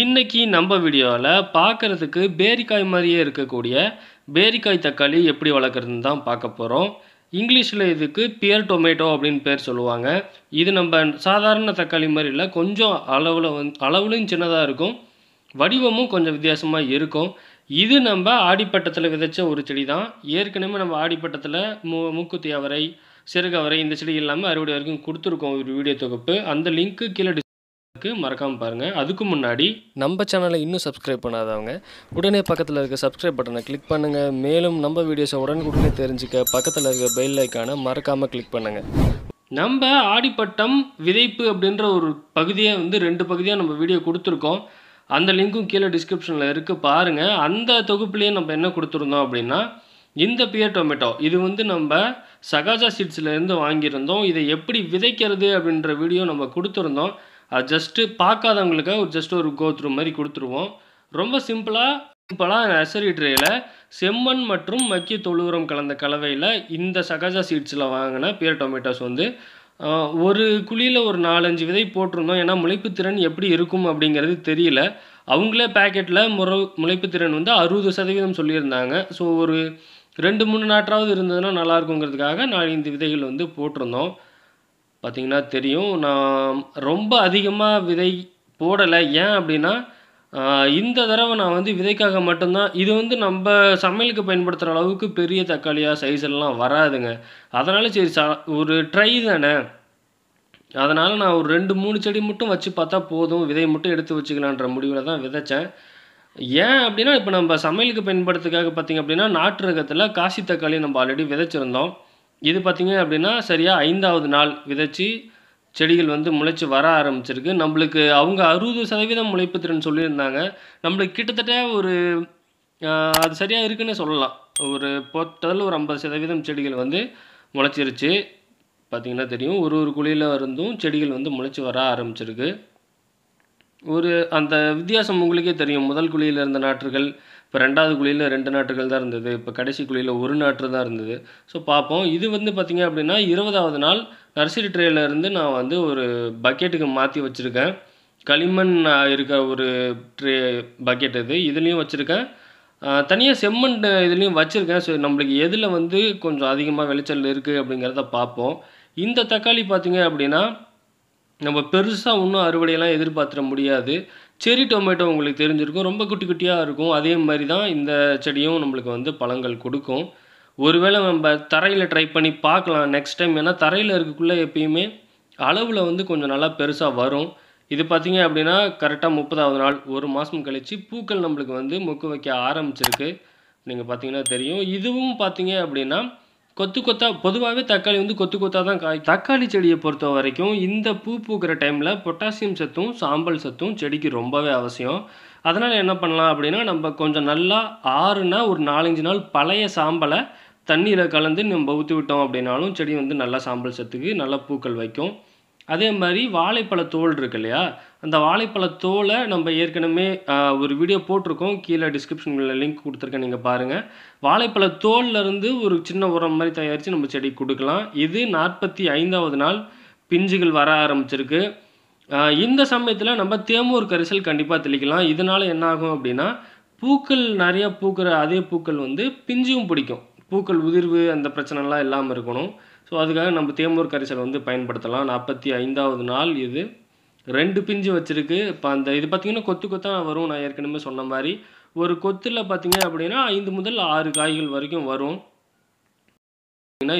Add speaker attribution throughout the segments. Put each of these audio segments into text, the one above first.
Speaker 1: இன்னைக்கு நம்ம வீடியோவில் பார்க்குறதுக்கு பேரிக்காய் மாதிரியே இருக்கக்கூடிய பேரிக்காய் தக்காளி எப்படி வளர்க்குறதுன்னு தான் பார்க்க போகிறோம் இங்கிலீஷில் இதுக்கு பியர் டொமேட்டோ அப்படின்னு பேர் சொல்லுவாங்க இது நம்ம சாதாரண தக்காளி மாதிரி இல்லை கொஞ்சம் அளவில் வந் அளவுலையும் சின்னதாக இருக்கும் வடிவமும் கொஞ்சம் வித்தியாசமாக இருக்கும் இது நம்ம ஆடிப்பட்டத்தில் விதைச்ச ஒரு செடி தான் ஏற்கனவே நம்ம ஆடிப்பட்டத்தில் மூ மூக்குத்தி அவரை சிறுகவரை இந்த செடி இல்லாமல் அறுவடை வரைக்கும் கொடுத்துருக்கோம் ஒரு வீடியோ தொகுப்பு அந்த லிங்க்கு கீழே மறக்காமல் பாருங்கள் அதுக்கு முன்னாடி நம்ம சேனலை இன்னும் சப்ஸ்கிரைப் பண்ணாதவங்க உடனே பக்கத்தில் இருக்க சப்ஸ்கிரைப் பட்டனை கிளிக் பண்ணுங்கள் மேலும் நம்ம வீடியோஸை உடனுக்குடனே தெரிஞ்சுக்க பக்கத்தில் இருக்க பெல் ஐக்கானை மறக்காமல் கிளிக் பண்ணுங்கள் நம்ம ஆடிப்பட்டம் விதைப்பு அப்படின்ற ஒரு பகுதியை வந்து ரெண்டு பகுதியாக நம்ம வீடியோ கொடுத்துருக்கோம் அந்த லிங்க்கும் கீழே டிஸ்கிரிப்ஷனில் இருக்குது பாருங்கள் அந்த தொகுப்புலேயே நம்ம என்ன கொடுத்துருந்தோம் அப்படின்னா இந்த பியர் டொமேட்டோ இது வந்து நம்ம சகாஜா சீட்ஸ்லேருந்து வாங்கியிருந்தோம் இதை எப்படி விதைக்கிறது அப்படின்ற வீடியோ நம்ம கொடுத்துருந்தோம் ஜஸ்ட்டு பார்க்காதவங்களுக்கு ஒரு ஜஸ்ட் ஒரு கோத்ரூ மாதிரி கொடுத்துருவோம் ரொம்ப சிம்பிளாக சிம்பிளாக நெசரி ட்ரேயில் செம்மண் மற்றும் மக்கிய தொழுவுரம் கலந்த கலவையில் இந்த சகஜா சீட்ஸில் வாங்கின பியர் டொமேட்டோஸ் வந்து ஒரு குழியில் ஒரு நாலஞ்சு விதை போட்டிருந்தோம் ஏன்னா முளைப்புத்திறன் எப்படி இருக்கும் அப்படிங்கிறது தெரியல அவங்களே பேக்கெட்டில் முறை முளைப்புத்திறன் வந்து அறுபது சதவீதம் சொல்லியிருந்தாங்க ஸோ ஒரு ரெண்டு மூணு நாட்டாவது இருந்ததுன்னா நல்லாயிருக்குங்கிறதுக்காக நாலஞ்சு விதைகள் வந்து போட்டிருந்தோம் பார்த்திங்கன்னா தெரியும் நான் ரொம்ப அதிகமாக விதை போடலை ஏன் அப்படின்னா இந்த தடவை நான் வந்து விதைக்காக மட்டும்தான் இது வந்து நம்ம சமையலுக்கு பயன்படுத்துகிற அளவுக்கு பெரிய தக்காளியாக சைஸ் எல்லாம் வராதுங்க அதனால் சரி சா ஒரு ட்ரை தானே அதனால் நான் ஒரு ரெண்டு மூணு செடி மட்டும் வச்சு பார்த்தா போதும் விதை மட்டும் எடுத்து வச்சுக்கலான்ற முடிவில் தான் விதைச்சேன் ஏன் அப்படின்னா இப்போ நம்ம சமையலுக்கு பயன்படுத்துக்காக பார்த்திங்க அப்படின்னா நாட்டு ரகத்தில் காசி தக்காளி நம்ம ஆல்ரெடி விதைச்சிருந்தோம் இது பார்த்திங்க அப்படின்னா சரியாக ஐந்தாவது நாள் விதைச்சி செடிகள் வந்து முளைச்சி வர ஆரம்பிச்சிருக்கு நம்மளுக்கு அவங்க அறுபது சதவீதம் முளைப்பு திறன் சொல்லியிருந்தாங்க நம்மளுக்கு கிட்டத்தட்ட ஒரு அது சரியாக இருக்குன்னு சொல்லலாம் ஒரு போட்டதில் ஒரு ஐம்பது சதவீதம் செடிகள் வந்து முளைச்சிருச்சு பார்த்திங்கன்னா தெரியும் ஒரு ஒரு குழியில் இருந்தும் செடிகள் வந்து முளைச்சி வர ஆரம்பிச்சிருக்கு ஒரு அந்த வித்தியாசம் உங்களுக்கே தெரியும் முதல் குழியில் இருந்த நாற்றுகள் இப்போ ரெண்டாவது குழியில் ரெண்டு நாட்டுகள் தான் இருந்தது இப்போ கடைசி குழியில் ஒரு நாட்டு தான் இருந்தது ஸோ பார்ப்போம் இது வந்து பார்த்திங்க அப்படின்னா இருபதாவது நாள் நர்சரி ட்ரேலேருந்து நான் வந்து ஒரு பக்கெட்டுக்கு மாற்றி வச்சுருக்கேன் களிமண் இருக்க ஒரு ட்ரே பக்கெட் இது இதுலேயும் வச்சுருக்கேன் தனியாக செம்மண் இதுலேயும் வச்சுருக்கேன் ஸோ நம்மளுக்கு எதில் வந்து கொஞ்சம் அதிகமாக விளைச்சல் இருக்குது அப்படிங்கிறத பார்ப்போம் இந்த தக்காளி பார்த்திங்க அப்படின்னா நம்ம பெருசாக ஒன்றும் அறுவடையெல்லாம் எதிர்பார்த்துட முடியாது செரி டொமேட்டோ உங்களுக்கு தெரிஞ்சிருக்கும் ரொம்ப குட்டி குட்டியாக இருக்கும் அதே மாதிரி தான் இந்த செடியும் நம்மளுக்கு வந்து பழங்கள் கொடுக்கும் ஒருவேளை நம்ம தரையில் ட்ரை பண்ணி பார்க்கலாம் நெக்ஸ்ட் டைம் ஏன்னா தரையில் இருக்கக்குள்ளே எப்பயுமே அளவில் வந்து கொஞ்சம் நல்லா பெருசாக வரும் இது பார்த்திங்க அப்படின்னா கரெக்டாக முப்பதாவது நாள் ஒரு மாதம் கழித்து பூக்கள் நம்மளுக்கு வந்து மொக்கு வைக்க ஆரம்பிச்சிருக்கு நீங்கள் பார்த்தீங்கன்னா தெரியும் இதுவும் பார்த்தீங்க அப்படின்னா கொத்து கொத்தாக பொதுவாகவே தக்காளி வந்து கொத்து கொத்தா தான் காய் தக்காளி செடியை பொறுத்த வரைக்கும் இந்த பூ பூக்கிற டைமில் பொட்டாசியம் சத்தும் சாம்பல் சத்தும் செடிக்கு ரொம்பவே அவசியம் அதனால் என்ன பண்ணலாம் அப்படின்னா நம்ம கொஞ்சம் நல்லா ஆறுனா ஒரு நாலஞ்சு நாள் பழைய சாம்பலை தண்ணீரை கலந்து நம்ம ஊற்றி விட்டோம் அப்படின்னாலும் செடி வந்து நல்லா சாம்பல் சத்துக்கு நல்லா பூக்கள் வைக்கும் அதே மாதிரி வாழைப்பழ தோல் இருக்கு இல்லையா அந்த வாழைப்பழ தோலை நம்ம ஏற்கனவே ஒரு வீடியோ போட்டிருக்கோம் கீழே டிஸ்கிரிப்ஷனில் லிங்க் கொடுத்துருக்கேன் நீங்கள் பாருங்கள் வாழைப்பழ தோல்லேருந்து ஒரு சின்ன உரம் மாதிரி தயாரித்து நம்ம செடி கொடுக்கலாம் இது நாற்பத்தி ஐந்தாவது நாள் பிஞ்சுகள் வர ஆரம்பிச்சிருக்கு இந்த சமயத்தில் நம்ம தேமூர் கரிசல் கண்டிப்பாக தெளிக்கலாம் இதனால் என்னாகும் அப்படின்னா பூக்கள் நிறையா பூக்கிற அதே பூக்கள் வந்து பிஞ்சும் பிடிக்கும் பூக்கள் உதிர்வு அந்த பிரச்சனைலாம் இல்லாமல் இருக்கணும் ஸோ அதுக்காக நம்ம தேமூர் கரைசல் வந்து பயன்படுத்தலாம் நாற்பத்தி ஐந்தாவது நாள் இது ரெண்டு பிஞ்சு வச்சுருக்கு இப்போ அந்த இது பார்த்திங்கன்னா கொத்து கொத்தாக வரும் நான் ஏற்கனவே சொன்ன மாதிரி ஒரு கொத்தில் பார்த்திங்க அப்படின்னா ஐந்து முதல் ஆறு காய்கள் வரைக்கும் வரும்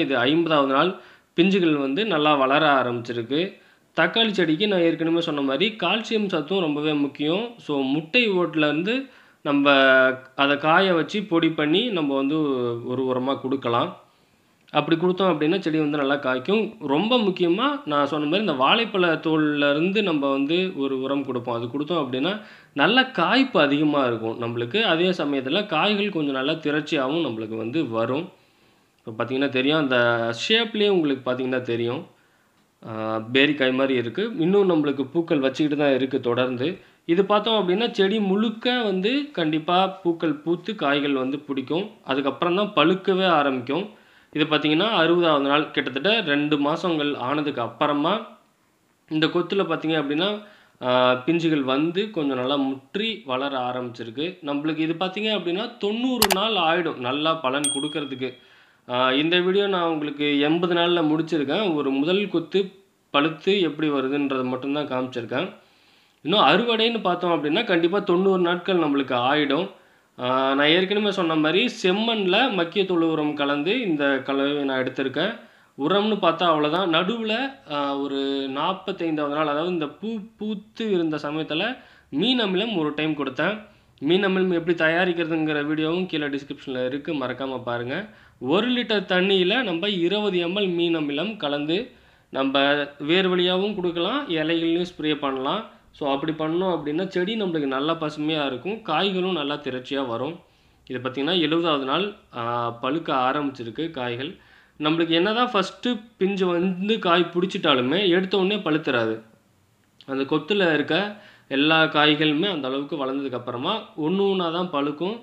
Speaker 1: இது ஐம்பதாவது நாள் பிஞ்சுகள் வந்து நல்லா வளர ஆரம்பிச்சிருக்கு தக்காளி செடிக்கு நான் ஏற்கனவே சொன்ன மாதிரி கால்சியம் சத்தும் ரொம்பவே முக்கியம் ஸோ முட்டை ஓட்டிலேருந்து நம்ம அதை காய வச்சு பொடி பண்ணி நம்ம வந்து ஒரு உரமாக கொடுக்கலாம் அப்படி கொடுத்தோம் அப்படின்னா செடி வந்து நல்லா காய்க்கும் ரொம்ப முக்கியமாக நான் சொன்ன மாதிரி இந்த வாழைப்பழ தோல்லேருந்து நம்ம வந்து ஒரு உரம் கொடுப்போம் அது கொடுத்தோம் அப்படின்னா நல்ல காய்ப்பு அதிகமாக இருக்கும் நம்மளுக்கு அதே சமயத்தில் காய்கள் கொஞ்சம் நல்லா திரட்சியாகவும் நம்மளுக்கு வந்து வரும் இப்போ பார்த்திங்கன்னா தெரியும் அந்த ஷேப்லேயே உங்களுக்கு பார்த்திங்கன்னா தெரியும் பேரிக்காய் மாதிரி இருக்குது இன்னும் நம்மளுக்கு பூக்கள் வச்சுக்கிட்டு தான் இருக்குது தொடர்ந்து இது பார்த்தோம் அப்படின்னா செடி முழுக்க வந்து கண்டிப்பாக பூக்கள் பூத்து காய்கள் வந்து பிடிக்கும் அதுக்கப்புறம் தான் பழுக்கவே ஆரம்பிக்கும் இது பார்த்தீங்கன்னா அறுபதாவது நாள் கிட்டத்தட்ட ரெண்டு மாதங்கள் ஆனதுக்கு அப்புறமா இந்த கொத்தில் பார்த்திங்க அப்படின்னா பிஞ்சுகள் வந்து கொஞ்சம் நல்லா முற்றி வளர ஆரம்பிச்சிருக்கு நம்மளுக்கு இது பார்த்தீங்க அப்படின்னா தொண்ணூறு நாள் ஆகிடும் நல்லா பலன் கொடுக்கறதுக்கு இந்த வீடியோ நான் உங்களுக்கு எண்பது நாளில் முடிச்சிருக்கேன் ஒரு முதல் கொத்து பழுத்து எப்படி வருதுன்றதை மட்டும்தான் காமிச்சிருக்கேன் இன்னும் அறுவடைன்னு பார்த்தோம் அப்படின்னா கண்டிப்பாக தொண்ணூறு நாட்கள் நம்மளுக்கு ஆகிடும் நான் ஏற்கனவே சொன்ன மாதிரி செம்மண்ணில் மக்கிய தொழு உரம் கலந்து இந்த கலவை நான் எடுத்திருக்கேன் உரம்னு பார்த்தா அவ்வளோதான் நடுவில் ஒரு நாற்பத்தைந்தாவது நாள் அதாவது இந்த பூ பூத்து இருந்த சமயத்தில் மீன் அமிலம் ஒரு டைம் கொடுத்தேன் மீன் அமிலம் எப்படி தயாரிக்கிறதுங்கிற வீடியோவும் கீழே டிஸ்கிரிப்ஷனில் இருக்குது மறக்காமல் பாருங்கள் ஒரு லிட்டர் தண்ணியில் நம்ம இருபது எம்எல் மீன் அமிலம் கலந்து நம்ம வேர் வழியாகவும் கொடுக்கலாம் இலைகள்லையும் ஸ்ப்ரே பண்ணலாம் ஸோ அப்படி பண்ணோம் அப்படின்னா செடி நம்மளுக்கு நல்லா பசுமையாக இருக்கும் காய்களும் நல்லா திரட்சியாக வரும் இது பார்த்திங்கன்னா எழுபதாவது நாள் பழுக்க ஆரம்பிச்சிருக்கு காய்கள் நம்மளுக்கு என்ன தான் ஃபஸ்ட்டு பிஞ்சு வந்து காய் பிடிச்சிட்டாலுமே எடுத்த பழுத்துறாது அந்த கொத்தில் இருக்க எல்லா காய்களுமே அந்த அளவுக்கு வளர்ந்ததுக்கப்புறமா ஒன்று ஒன்றா தான் பழுக்கும்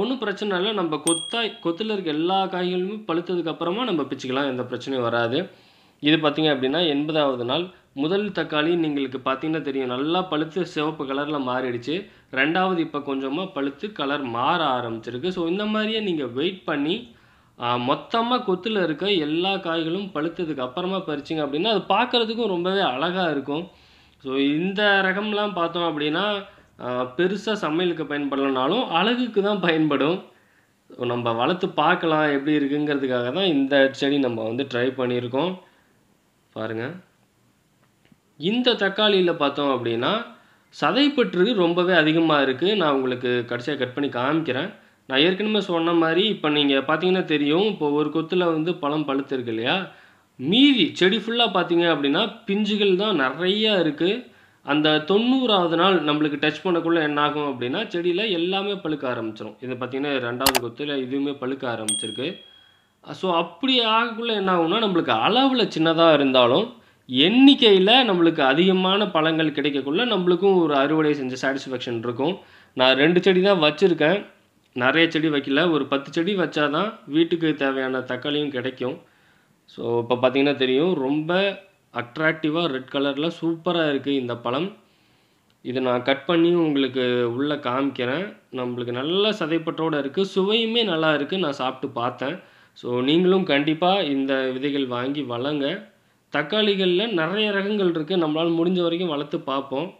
Speaker 1: ஒன்றும் பிரச்சனை இல்லை நம்ம கொத்தாய் கொத்தில் இருக்க எல்லா காய்களுமே பழுத்ததுக்கப்புறமா நம்ம பிச்சுக்கலாம் எந்த பிரச்சனையும் வராது இது பார்த்திங்க அப்படின்னா எண்பதாவது நாள் முதல் தக்காளி நீங்களுக்கு பார்த்தீங்கன்னா தெரியும் நல்லா பழுத்து சிவப்பு கலரில் மாறிடுச்சு ரெண்டாவது இப்போ கொஞ்சமாக பழுத்து கலர் மாற ஆரம்பிச்சிருக்கு ஸோ இந்த மாதிரியே நீங்கள் வெயிட் பண்ணி மொத்தமாக கொத்தில் இருக்க எல்லா காய்களும் பழுத்ததுக்கு அப்புறமா பறிச்சிங்க அப்படின்னா அது பார்க்குறதுக்கும் ரொம்பவே அழகாக இருக்கும் ஸோ இந்த ரகம்லாம் பார்த்தோம் அப்படின்னா பெருசாக சமையலுக்கு பயன்படலைனாலும் அழகுக்கு தான் பயன்படும் நம்ம வளர்த்து பார்க்கலாம் எப்படி இருக்குங்கிறதுக்காக தான் இந்த செடி நம்ம வந்து ட்ரை பண்ணியிருக்கோம் பாருங்கள் இந்த தக்காளியில் பார்த்தோம் அப்படின்னா சதைப்பற்று ரொம்பவே அதிகமாக இருக்குது நான் உங்களுக்கு கடைசியாக கட் பண்ணி காமிக்கிறேன் நான் ஏற்கனவே சொன்ன மாதிரி இப்போ நீங்கள் பார்த்தீங்கன்னா தெரியும் இப்போ ஒரு கொத்தில் வந்து பழம் பழுத்திருக்கு இல்லையா மீதி செடி ஃபுல்லாக பார்த்தீங்க அப்படின்னா பிஞ்சுகள் தான் நிறையா இருக்குது அந்த தொண்ணூறாவது நாள் நம்மளுக்கு டச் பண்ணக்குள்ளே என்ன ஆகும் அப்படின்னா செடியில் எல்லாமே பழுக்க ஆரம்பிச்சிடும் இதை பார்த்திங்கன்னா ரெண்டாவது கொத்தில் இதுவுமே பழுக்க ஆரம்பிச்சிருக்கு ஸோ அப்படி ஆகக்குள்ளே என்ன ஆகும்னா நம்மளுக்கு அளவில் சின்னதாக இருந்தாலும் எண்ணிக்கையில் நம்மளுக்கு அதிகமான பழங்கள் கிடைக்கக்குள்ள நம்மளுக்கும் ஒரு அறுவடை செஞ்ச சாட்டிஸ்ஃபேக்ஷன் இருக்கும் நான் ரெண்டு செடி தான் வச்சுருக்கேன் நிறைய செடி வைக்கல ஒரு பத்து செடி வச்சா தான் வீட்டுக்கு தேவையான தக்காளியும் கிடைக்கும் ஸோ இப்போ பார்த்திங்கன்னா தெரியும் ரொம்ப அட்ராக்டிவாக ரெட் கலரில் சூப்பராக இருக்குது இந்த பழம் இதை நான் கட் பண்ணி உங்களுக்கு உள்ளே காமிக்கிறேன் நம்மளுக்கு நல்ல சதைப்பட்டோடு இருக்குது சுவையுமே நல்லா இருக்குது நான் சாப்பிட்டு பார்த்தேன் ஸோ நீங்களும் கண்டிப்பாக இந்த விதைகள் வாங்கி வளங்க தக்காளிகளில் நிறைய ரகங்கள் இருக்குது நம்மளால் முடிஞ்ச வரைக்கும் வளர்த்து பார்ப்போம்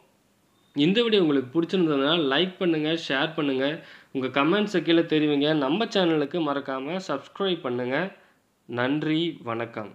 Speaker 1: இந்த வீடியோ உங்களுக்கு பிடிச்சிருந்ததுனால் லைக் பண்ணுங்கள் ஷேர் பண்ணுங்கள் உங்கள் கமெண்ட்ஸை கீழே தெரிவிங்க நம்ம சேனலுக்கு மறக்காமல் சப்ஸ்கிரைப் பண்ணுங்கள் நன்றி வணக்கம்